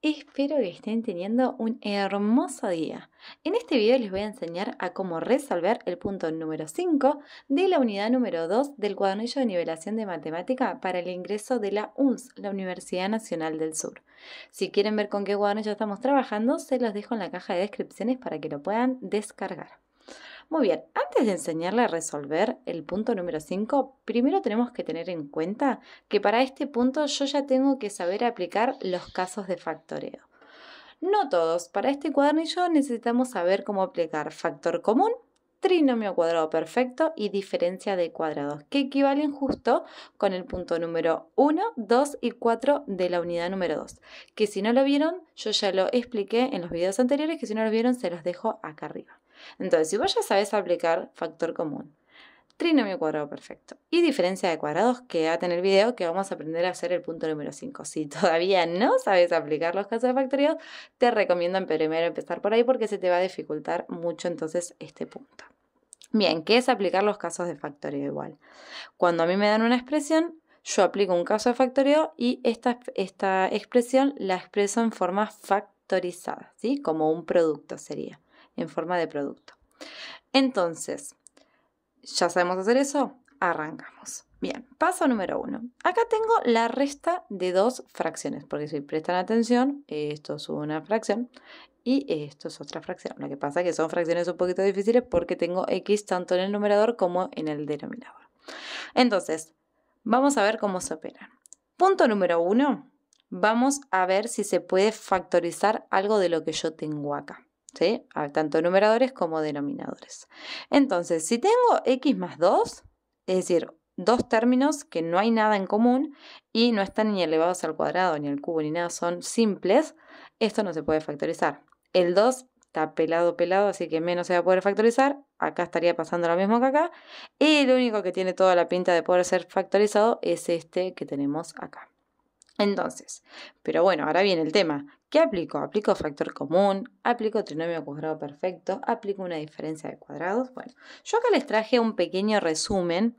espero que estén teniendo un hermoso día. En este video les voy a enseñar a cómo resolver el punto número 5 de la unidad número 2 del cuadernillo de nivelación de matemática para el ingreso de la UNS, la Universidad Nacional del Sur. Si quieren ver con qué cuadernillo estamos trabajando, se los dejo en la caja de descripciones para que lo puedan descargar. Muy bien, antes de enseñarle a resolver el punto número 5, primero tenemos que tener en cuenta que para este punto yo ya tengo que saber aplicar los casos de factoreo. No todos, para este cuadernillo necesitamos saber cómo aplicar factor común, trinomio cuadrado perfecto y diferencia de cuadrados, que equivalen justo con el punto número 1, 2 y 4 de la unidad número 2, que si no lo vieron, yo ya lo expliqué en los videos anteriores, que si no lo vieron se los dejo acá arriba. Entonces, si vos ya sabés aplicar factor común, trinomio cuadrado perfecto y diferencia de cuadrados que en el video que vamos a aprender a hacer el punto número 5. Si todavía no sabes aplicar los casos de factorio, te recomiendo primero empezar por ahí porque se te va a dificultar mucho entonces este punto. Bien, ¿qué es aplicar los casos de factorio igual? Cuando a mí me dan una expresión, yo aplico un caso de factorio y esta, esta expresión la expreso en forma factorizada, ¿sí? Como un producto sería en forma de producto. Entonces, ya sabemos hacer eso, arrancamos. Bien, paso número uno. Acá tengo la resta de dos fracciones, porque si prestan atención, esto es una fracción y esto es otra fracción. Lo que pasa es que son fracciones un poquito difíciles porque tengo x tanto en el numerador como en el denominador. Entonces, vamos a ver cómo se operan. Punto número uno, vamos a ver si se puede factorizar algo de lo que yo tengo acá. Ah, tanto numeradores como denominadores. Entonces, si tengo x más 2, es decir, dos términos que no hay nada en común y no están ni elevados al cuadrado, ni al cubo, ni nada, son simples, esto no se puede factorizar. El 2 está pelado, pelado, así que menos se va a poder factorizar. Acá estaría pasando lo mismo que acá. Y el único que tiene toda la pinta de poder ser factorizado es este que tenemos acá. Entonces, pero bueno, ahora viene el tema. ¿Qué aplico? ¿Aplico factor común? ¿Aplico trinomio cuadrado perfecto? ¿Aplico una diferencia de cuadrados? Bueno, yo acá les traje un pequeño resumen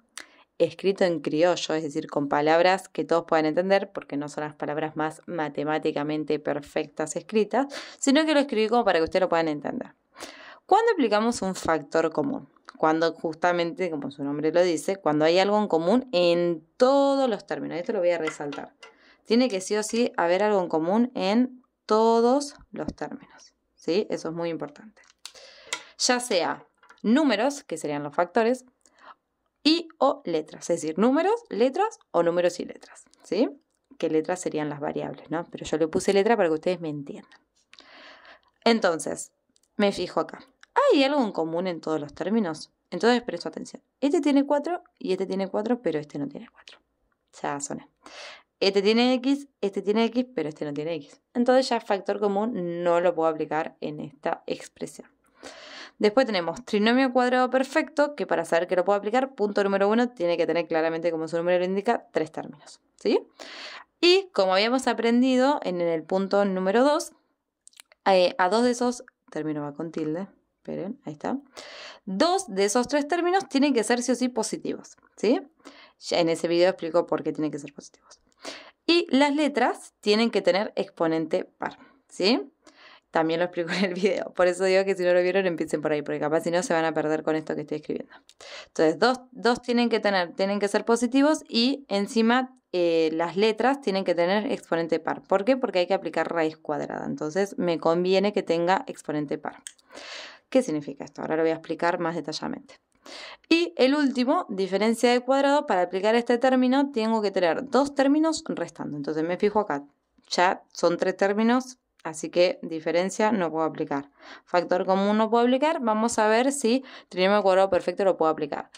escrito en criollo, es decir, con palabras que todos puedan entender, porque no son las palabras más matemáticamente perfectas escritas, sino que lo escribí como para que ustedes lo puedan entender. ¿Cuándo aplicamos un factor común? Cuando justamente, como su nombre lo dice, cuando hay algo en común en todos los términos. Esto lo voy a resaltar tiene que sí o sí haber algo en común en todos los términos. ¿sí? Eso es muy importante. Ya sea números, que serían los factores, y o letras, es decir, números, letras o números y letras. ¿sí? Que letras serían las variables, ¿no? Pero yo le puse letra para que ustedes me entiendan. Entonces, me fijo acá. ¿Hay algo en común en todos los términos? Entonces presto atención. Este tiene cuatro y este tiene cuatro, pero este no tiene cuatro. Ya soné este tiene X, este tiene X, pero este no tiene X. Entonces ya factor común no lo puedo aplicar en esta expresión. Después tenemos trinomio cuadrado perfecto, que para saber que lo puedo aplicar, punto número uno tiene que tener claramente, como su número lo indica, tres términos. ¿sí? Y como habíamos aprendido en el punto número 2, eh, a dos de esos, términos, va con tilde, esperen, ahí está, dos de esos tres términos tienen que ser sí o sí positivos. ¿sí? Ya en ese video explico por qué tienen que ser positivos. Y las letras tienen que tener exponente par, ¿sí? También lo explico en el video. Por eso digo que si no lo vieron, empiecen por ahí, porque capaz si no se van a perder con esto que estoy escribiendo. Entonces, dos, tienen que tener, tienen que ser positivos y encima eh, las letras tienen que tener exponente par. ¿Por qué? Porque hay que aplicar raíz cuadrada. Entonces, me conviene que tenga exponente par. ¿Qué significa esto? Ahora lo voy a explicar más detalladamente. Y el último, diferencia de cuadrado, para aplicar este término tengo que tener dos términos restando. Entonces me fijo acá, ya son tres términos, así que diferencia no puedo aplicar. Factor común no puedo aplicar, vamos a ver si trinomio cuadrado perfecto lo puedo aplicar.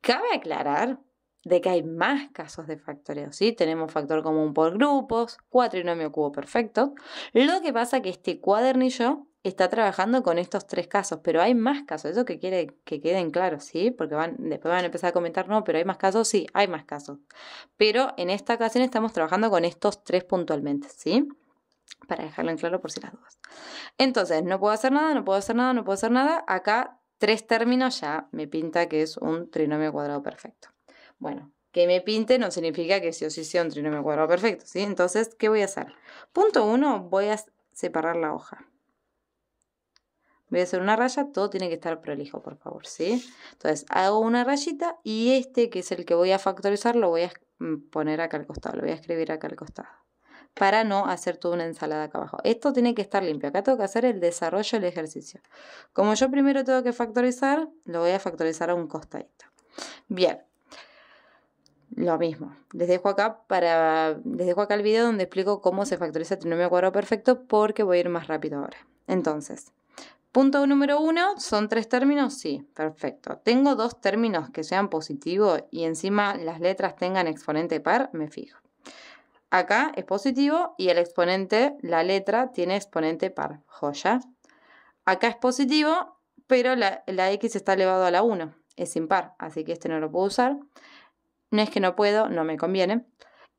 Cabe aclarar de que hay más casos de factoreo, ¿sí? Tenemos factor común por grupos, cuatrinomio cubo perfecto. Lo que pasa que este cuadernillo está trabajando con estos tres casos, pero hay más casos, eso que quiere que queden claros, ¿sí? Porque van, después van a empezar a comentar, no, pero hay más casos, sí, hay más casos. Pero en esta ocasión estamos trabajando con estos tres puntualmente, ¿sí? Para dejarlo en claro por si las dudas. Entonces, no puedo hacer nada, no puedo hacer nada, no puedo hacer nada. Acá tres términos ya me pinta que es un trinomio cuadrado perfecto. Bueno, que me pinte no significa que sí o sí sea un trinomio cuadrado perfecto, ¿sí? Entonces, ¿qué voy a hacer? Punto uno, voy a separar la hoja voy a hacer una raya, todo tiene que estar prolijo, por favor, ¿sí? Entonces hago una rayita y este que es el que voy a factorizar lo voy a mm, poner acá al costado, lo voy a escribir acá al costado para no hacer toda una ensalada acá abajo. Esto tiene que estar limpio. Acá tengo que hacer el desarrollo del ejercicio. Como yo primero tengo que factorizar, lo voy a factorizar a un costadito. Bien. Lo mismo. Les dejo acá para les dejo acá el video donde explico cómo se factoriza el trinomio cuadrado perfecto porque voy a ir más rápido ahora. Entonces, Punto número uno, ¿son tres términos? Sí, perfecto. Tengo dos términos que sean positivos y encima las letras tengan exponente par, me fijo. Acá es positivo y el exponente, la letra, tiene exponente par. Joya. Acá es positivo, pero la, x está elevado a la 1. Es impar, así que este no lo puedo usar. No es que no puedo, no me conviene.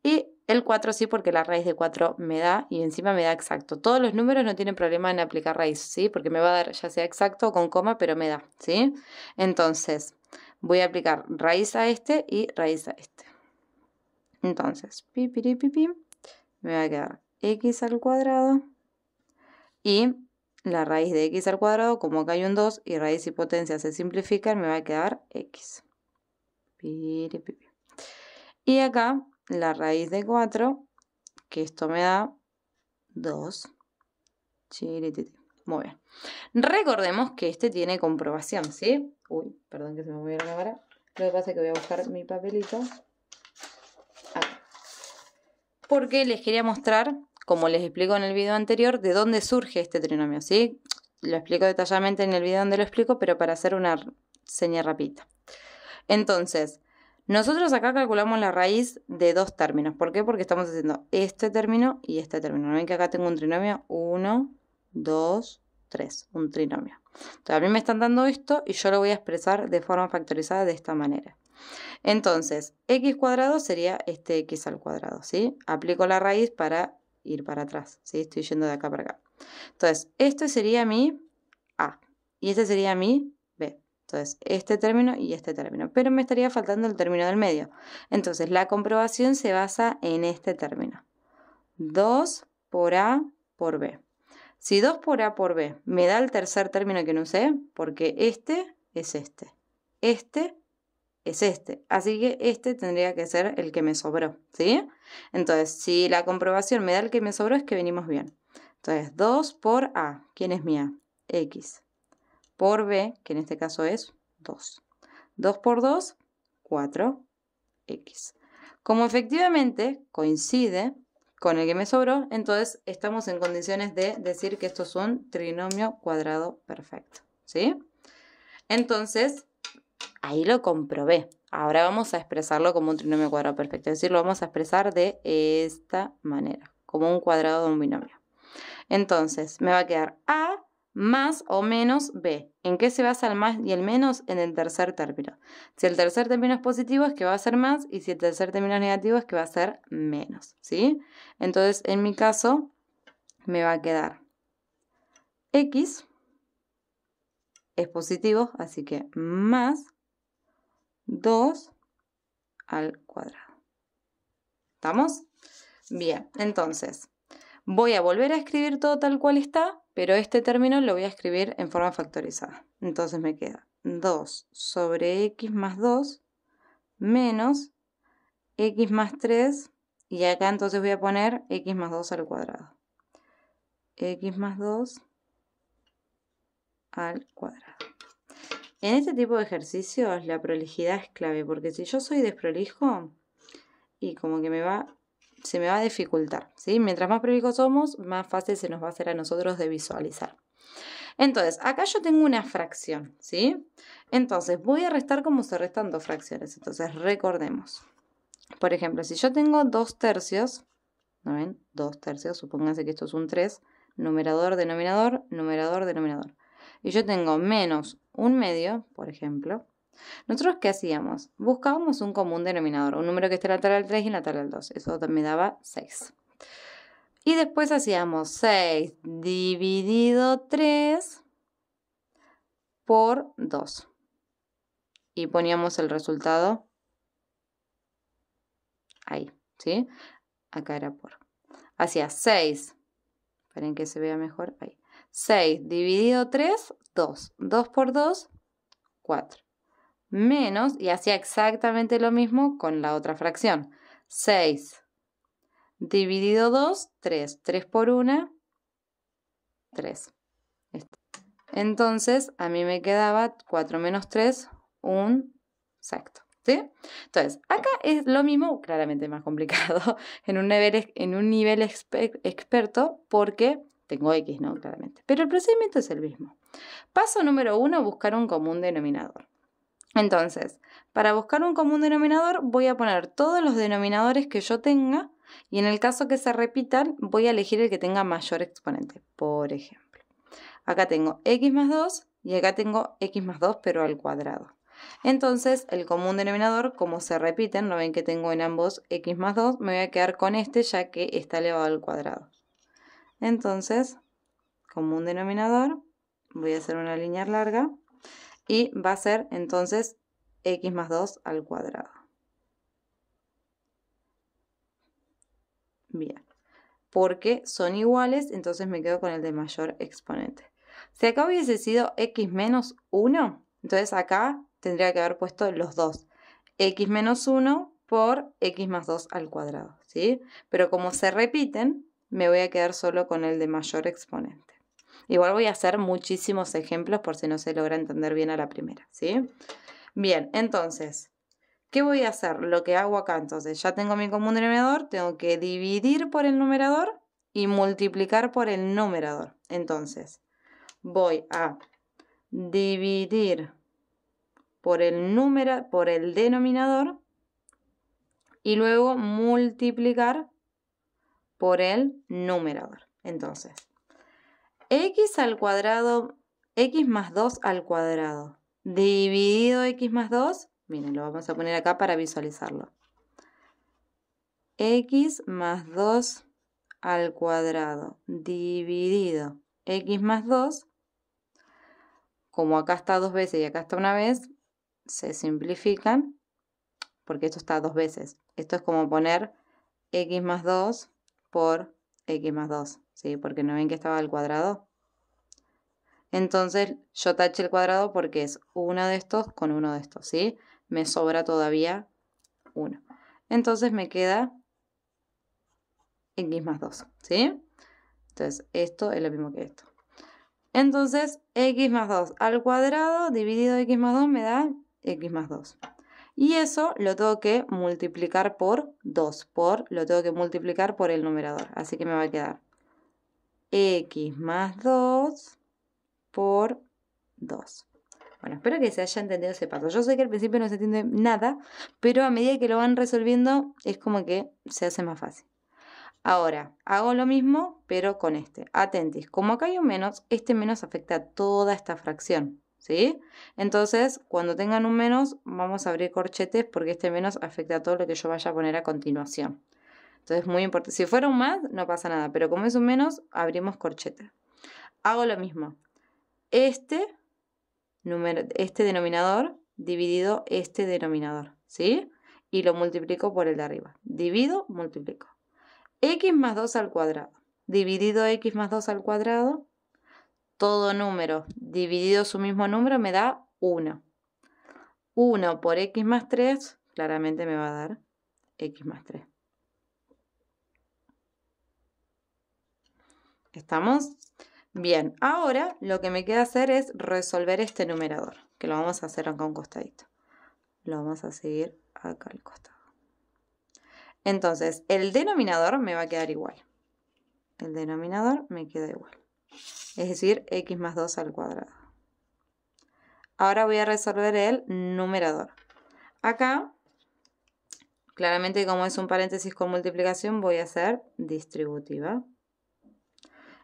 Y el 4 sí, porque la raíz de 4 me da y encima me da exacto. Todos los números no tienen problema en aplicar raíz, ¿sí? Porque me va a dar ya sea exacto o con coma, pero me da, ¿sí? Entonces, voy a aplicar raíz a este y raíz a este. Entonces, pi, pi, pi, pi, me va a quedar x al cuadrado y la raíz de x al cuadrado, como acá hay un 2 y raíz y potencia se simplifican, me va a quedar x. Pi, Y acá la raíz de 4, que esto me da 2. Muy bien. Recordemos que este tiene comprobación, ¿sí? Uy, perdón que se me movió la cámara. Lo que pasa es que voy a buscar mi papelito. Porque les quería mostrar, como les explico en el video anterior, de dónde surge este trinomio, ¿sí? Lo explico detalladamente en el video donde lo explico, pero para hacer una seña rapidita. Entonces, nosotros acá calculamos la raíz de dos términos. ¿Por qué? Porque estamos haciendo este término y este término. ¿No ven que acá tengo un trinomio? 1, 2, 3. Un trinomio. Entonces, a mí me están dando esto y yo lo voy a expresar de forma factorizada de esta manera. Entonces, x cuadrado sería este x al cuadrado, ¿sí? Aplico la raíz para ir para atrás, ¿sí? Estoy yendo de acá para acá. Entonces, este sería mi a y este sería mi entonces, este término y este término. Pero me estaría faltando el término del medio. Entonces, la comprobación se basa en este término. 2 por A por B. Si 2 por A por B me da el tercer término que no sé, porque este es este. Este es este. Así que este tendría que ser el que me sobró, ¿sí? Entonces, si la comprobación me da el que me sobró, es que venimos bien. Entonces, 2 por A. ¿Quién es mi A? X por b, que en este caso es 2. 2 por 2, 4x. Como efectivamente coincide con el que me sobró, entonces estamos en condiciones de decir que esto es un trinomio cuadrado perfecto. ¿Sí? Entonces, ahí lo comprobé. Ahora vamos a expresarlo como un trinomio cuadrado perfecto. Es decir, lo vamos a expresar de esta manera, como un cuadrado de un binomio. Entonces, me va a quedar A más o menos B. ¿En qué se basa el más y el menos? En el tercer término. Si el tercer término es positivo es que va a ser más y si el tercer término es negativo es que va a ser menos. ¿sí? Entonces, en mi caso, me va a quedar X es positivo, así que más 2 al cuadrado. ¿Estamos? Bien, entonces voy a volver a escribir todo tal cual está pero este término lo voy a escribir en forma factorizada. Entonces me queda 2 sobre x más 2 menos x más 3 y acá entonces voy a poner x más 2 al cuadrado. x más 2 al cuadrado. En este tipo de ejercicios la prolijidad es clave porque si yo soy desprolijo y como que me va se me va a dificultar, ¿sí? Mientras más prolijos somos, más fácil se nos va a hacer a nosotros de visualizar. Entonces, acá yo tengo una fracción, ¿sí? Entonces, voy a restar como se restan dos fracciones. Entonces, recordemos. Por ejemplo, si yo tengo dos tercios, ¿no ven? Dos tercios, supónganse que esto es un 3, numerador, denominador, numerador, denominador. Y yo tengo menos un medio, por ejemplo, nosotros, ¿qué hacíamos? Buscábamos un común denominador, un número que esté en al 3 y en al 2. Eso me daba 6. Y después hacíamos 6 dividido 3 por 2. Y poníamos el resultado ahí, ¿sí? Acá era por. Hacía 6. Esperen que se vea mejor 6 dividido 3, 2. 2 por 2, 4 menos y hacía exactamente lo mismo con la otra fracción. 6 dividido 2, 3. 3 por 1, 3. Entonces, a mí me quedaba 4 menos 3, un sexto. ¿Sí? Entonces, acá es lo mismo, claramente más complicado, en un nivel, en un nivel experto, porque tengo X, ¿no? Claramente. Pero el procedimiento es el mismo. Paso número 1, buscar un común denominador. Entonces, para buscar un común denominador voy a poner todos los denominadores que yo tenga y en el caso que se repitan voy a elegir el que tenga mayor exponente. Por ejemplo, acá tengo x más 2 y acá tengo x más 2 pero al cuadrado. Entonces, el común denominador, como se repiten, no ven que tengo en ambos x más 2, me voy a quedar con este ya que está elevado al cuadrado. Entonces, común denominador, voy a hacer una línea larga y va a ser entonces x más 2 al cuadrado. Bien, porque son iguales, entonces me quedo con el de mayor exponente. Si acá hubiese sido x menos 1, entonces acá tendría que haber puesto los dos. x menos 1 por x más 2 al cuadrado, ¿sí? Pero como se repiten, me voy a quedar solo con el de mayor exponente. Igual voy a hacer muchísimos ejemplos por si no se logra entender bien a la primera, ¿sí? Bien, entonces, ¿qué voy a hacer? Lo que hago acá, entonces, ya tengo mi común denominador, tengo que dividir por el numerador y multiplicar por el numerador. Entonces, voy a dividir por el, número, por el denominador y luego multiplicar por el numerador. Entonces, x al cuadrado, x más 2 al cuadrado, dividido x más 2, miren, lo vamos a poner acá para visualizarlo. x más 2 al cuadrado dividido x más 2, como acá está dos veces y acá está una vez, se simplifican, porque esto está dos veces. Esto es como poner x más 2 por x más 2. Porque no ven que estaba al cuadrado. Entonces yo tache el cuadrado porque es uno de estos con uno de estos, ¿sí? Me sobra todavía uno. Entonces me queda x más 2, ¿sí? Entonces esto es lo mismo que esto. Entonces x más 2 al cuadrado dividido x más 2 me da x más 2. Y eso lo tengo que multiplicar por 2, por, lo tengo que multiplicar por el numerador. Así que me va a quedar x más 2 por 2. Bueno, espero que se haya entendido ese paso. Yo sé que al principio no se entiende nada, pero a medida que lo van resolviendo es como que se hace más fácil. Ahora, hago lo mismo, pero con este. Atentis, como acá hay un menos, este menos afecta a toda esta fracción. ¿Sí? Entonces, cuando tengan un menos, vamos a abrir corchetes porque este menos afecta a todo lo que yo vaya a poner a continuación. Entonces, muy importante. Si fuera un más, no pasa nada, pero como es un menos, abrimos corcheta. Hago lo mismo. Este, número, este denominador dividido este denominador, ¿sí? Y lo multiplico por el de arriba. Divido, multiplico. x más 2 al cuadrado. Dividido x más 2 al cuadrado, todo número dividido su mismo número me da 1. 1 por x más 3, claramente me va a dar x más 3. ¿Estamos? Bien, ahora lo que me queda hacer es resolver este numerador, que lo vamos a hacer acá un costadito. Lo vamos a seguir acá al costado. Entonces, el denominador me va a quedar igual. El denominador me queda igual. Es decir, x más 2 al cuadrado. Ahora voy a resolver el numerador. Acá, claramente como es un paréntesis con multiplicación, voy a hacer distributiva.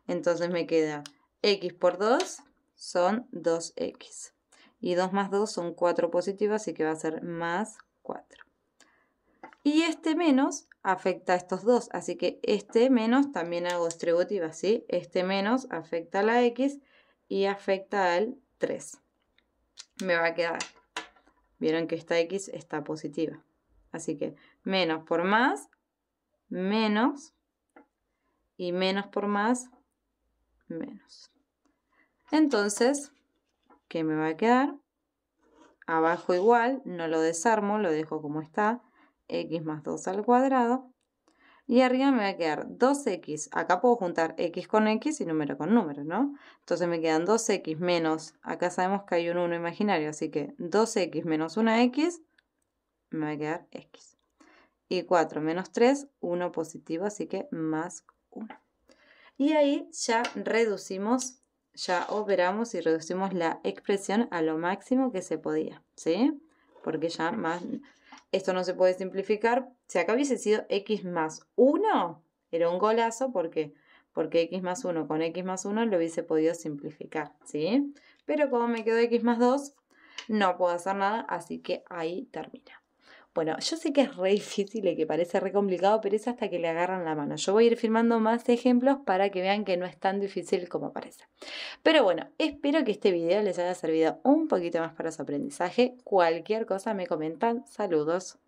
Entonces me queda x por 2 son 2x. Y 2 más 2 son 4 positivas, así que va a ser más 4. Y este menos afecta a estos dos, así que este menos también hago distributiva, ¿sí? Este menos afecta a la x y afecta al 3. Me va a quedar. Vieron que esta x está positiva. Así que menos por más, menos, y menos por más, menos. Entonces, ¿qué me va a quedar? Abajo igual, no lo desarmo, lo dejo como está, x más 2 al cuadrado. Y arriba me va a quedar 2x, acá puedo juntar x con x y número con número, ¿no? Entonces me quedan 2x menos, acá sabemos que hay un 1 imaginario, así que 2x menos 1x me va a quedar x. Y 4 menos 3, 1 positivo, así que más 1. Y ahí ya reducimos, ya operamos y reducimos la expresión a lo máximo que se podía, ¿sí? Porque ya más, esto no se puede simplificar. Si acá hubiese sido x más 1, era un golazo, porque Porque x más 1 con x más 1 lo hubiese podido simplificar, ¿sí? Pero como me quedó x más 2, no puedo hacer nada, así que ahí termina. Bueno, yo sé que es re difícil y que parece re complicado, pero es hasta que le agarran la mano. Yo voy a ir firmando más ejemplos para que vean que no es tan difícil como parece. Pero bueno, espero que este video les haya servido un poquito más para su aprendizaje. Cualquier cosa me comentan. Saludos.